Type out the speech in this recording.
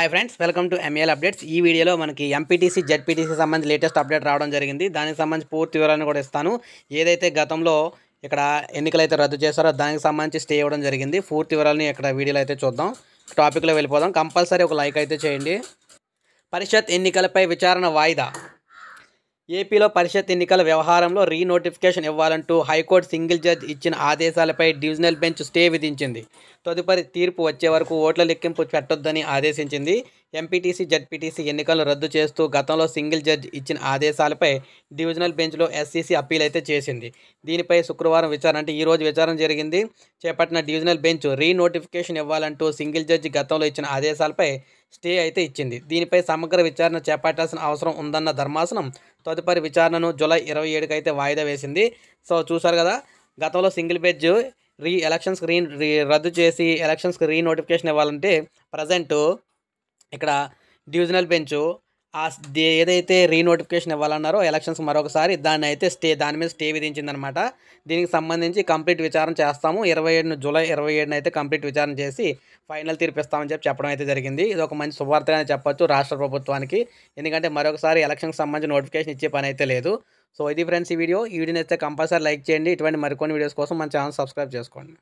hi friends welcome to M A L updates ఈ వీడియోలో మనకి ఎంపీటీసీ జెడ్పీటీసీ సంబంధించి లేటెస్ట్ అప్డేట్ రావడం జరిగింది దానికి సంబంధించి పూర్తి వివరాలను కూడా ఇస్తాను ఏదైతే గతంలో ఇక్కడ ఎన్నికలు అయితే రద్దు చేశారో దానికి సంబంధించి స్టే ఇవ్వడం జరిగింది పూర్తి వివరాలని ఇక్కడ వీడియోలో అయితే చూద్దాం టాపిక్లో వెళ్ళిపోదాం కంపల్సరీ ఒక లైక్ అయితే చేయండి పరిషత్ ఎన్నికలపై విచారణ వాయిదా ఏపీలో పరిషత్ ఎన్నికల వ్యవహారంలో రీనోటిఫికేషన్ ఇవ్వాలంటూ హైకోర్టు సింగిల్ జడ్జ్ ఇచ్చిన ఆదేశాలపై డివిజనల్ బెంచ్ స్టే విధించింది తదుపరి తీర్పు వచ్చే వరకు ఓట్ల లెక్కింపు పెట్టొద్దని ఆదేశించింది ఎంపీటీసీ జడ్పీటీసీ ఎన్నికలను రద్దు చేస్తూ గతంలో సింగిల్ జడ్జ్ ఇచ్చిన ఆదేశాలపై డివిజనల్ బెంచ్లో ఎస్సీసీ అప్పీల్ అయితే చేసింది దీనిపై శుక్రవారం విచారణ అంటే ఈరోజు విచారణ జరిగింది చేపట్టిన డివిజనల్ బెంచ్ రీనోటిఫికేషన్ ఇవ్వాలంటూ సింగిల్ జడ్జి గతంలో ఇచ్చిన ఆదేశాలపై స్టే అయితే ఇచ్చింది దీనిపై సమగ్ర విచారణ చేపట్టాల్సిన అవసరం ఉందన్న ధర్మాసనం తదుపరి విచారణను జూలై ఇరవై ఏడుకి అయితే వాయిదా వేసింది సో చూసారు కదా గతంలో సింగిల్ పేజ్ రీ ఎలక్షన్స్కి రీ రద్దు చేసి ఎలక్షన్స్కి రీ నోటిఫికేషన్ ఇవ్వాలంటే ప్రజెంటు ఇక్కడ డివిజనల్ బెంచ్ ఆ ఏదైతే రీనోటిఫికేషన్ ఇవ్వాలన్నారో ఎలక్షన్స్ మరొకసారి దాన్ని అయితే స్టే దాని మీద స్టే విధించిందనమాట దీనికి సంబంధించి కంప్లీట్ విచారణ చేస్తాము ఇరవై ఏడున జూలై ఇరవై ఏడున అయితే కంప్లీట్ విచారణ చేసి ఫైనల్ తీర్పిస్తామని చెప్పి చెప్పడం అయితే జరిగింది ఇది ఒక మంచి శుభార్తగానే చెప్పొచ్చు రాష్ట్ర ప్రభుత్వానికి ఎందుకంటే మరొకసారి ఎలక్షన్కి సంబంధించి నోటిఫికేషన్ ఇచ్చే పని అయితే లేదు సో ఇది ఫ్రెండ్స్ ఈ వీడియో ఈ వీడియోని అయితే కంపల్సరీ లైక్ చేయండి ఇటువంటి మరికొన్ని వీడియోస్ కోసం మన ఛానల్ సబ్స్క్రైబ్ చేసుకోండి